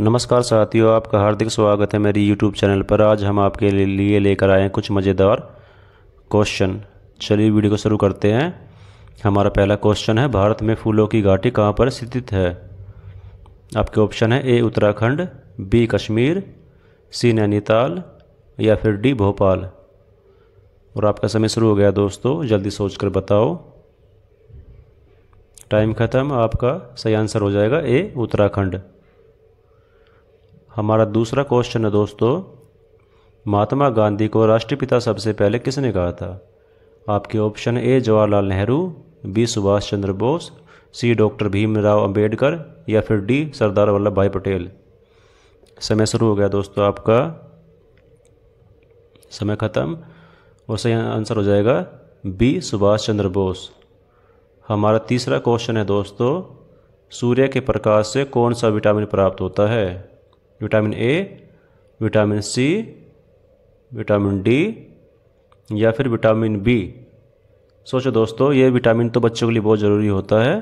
नमस्कार साथियों आपका हार्दिक स्वागत है मेरी यूट्यूब चैनल पर आज हम आपके लिए लेकर आए हैं कुछ मज़ेदार क्वेश्चन चलिए वीडियो को शुरू करते हैं हमारा पहला क्वेश्चन है भारत में फूलों की घाटी कहाँ पर स्थित है आपके ऑप्शन है A Uttarakhand B Kashmir C Nainital या फिर डी भोपाल और आपका समय शुरू हो गया दोस्तों जल्दी सोच कर बताओ टाइम ख़त्म आपका सही आंसर हो जाएगा ए उत्तराखंड हमारा दूसरा क्वेश्चन है दोस्तों महात्मा गांधी को राष्ट्रपिता सबसे पहले किसने कहा था आपके option A Jawaharlal Nehru B Subhash Chandra Bose C doctor Bhimrao Ambedkar या फिर डी सरदार वल्लभ भाई पटेल समय शुरू हो गया दोस्तों आपका समय ख़त्म और सही आंसर हो जाएगा बी सुभाष चंद्र बोस हमारा तीसरा क्वेश्चन है दोस्तों सूर्य के प्रकाश से कौन सा विटामिन प्राप्त होता है vitamin A vitamin C vitamin D या फिर विटामिन बी सोचो दोस्तों ये विटामिन तो बच्चों के लिए बहुत ज़रूरी होता है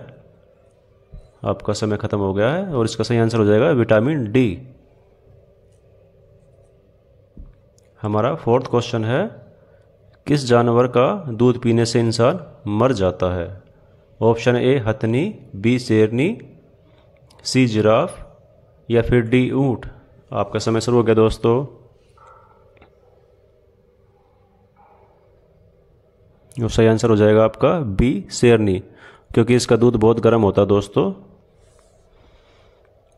आपका समय ख़त्म हो गया है और इसका सही आंसर हो जाएगा विटामिन डी हमारा फोर्थ क्वेश्चन है किस जानवर का दूध पीने से इंसान मर जाता है ऑप्शन ए हथनी बी शेरनी सी जिराफ या फिर डी ऊँट आपका समय शुरू हो गया दोस्तों और सही आंसर हो जाएगा आपका बी शेरनी क्योंकि इसका दूध बहुत गर्म होता है दोस्तों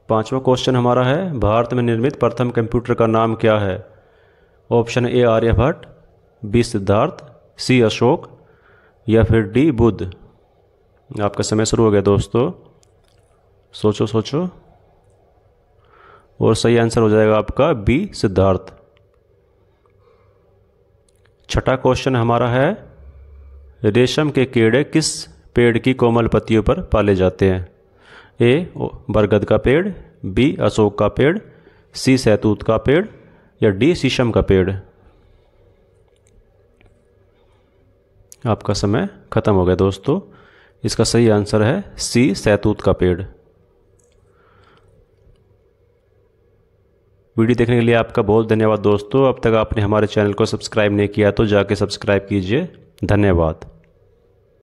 पांचवा क्वेश्चन हमारा है भारत में निर्मित प्रथम कंप्यूटर का नाम क्या है option A Aryabhata B Siddharth C Ashok या फिर डी बुद्ध आपका समय शुरू हो गया दोस्तों सोचो सोचो और सही आंसर हो जाएगा आपका बी सिद्धार्थ छठा क्वेश्चन हमारा है रेशम के कीड़े किस पेड़ की कोमल पत्तियों पर पाले जाते हैं ए बरगद का पेड़ बी अशोक का पेड़ सी सैतूत का पेड़ या डी शीशम का पेड़ आपका समय खत्म हो गया दोस्तों इसका सही आंसर है सी सैतूत का पेड़ वीडियो देखने के लिए आपका बहुत धन्यवाद दोस्तों अब तक आपने हमारे चैनल को सब्सक्राइब नहीं किया तो जाके सब्सक्राइब कीजिए धन्यवाद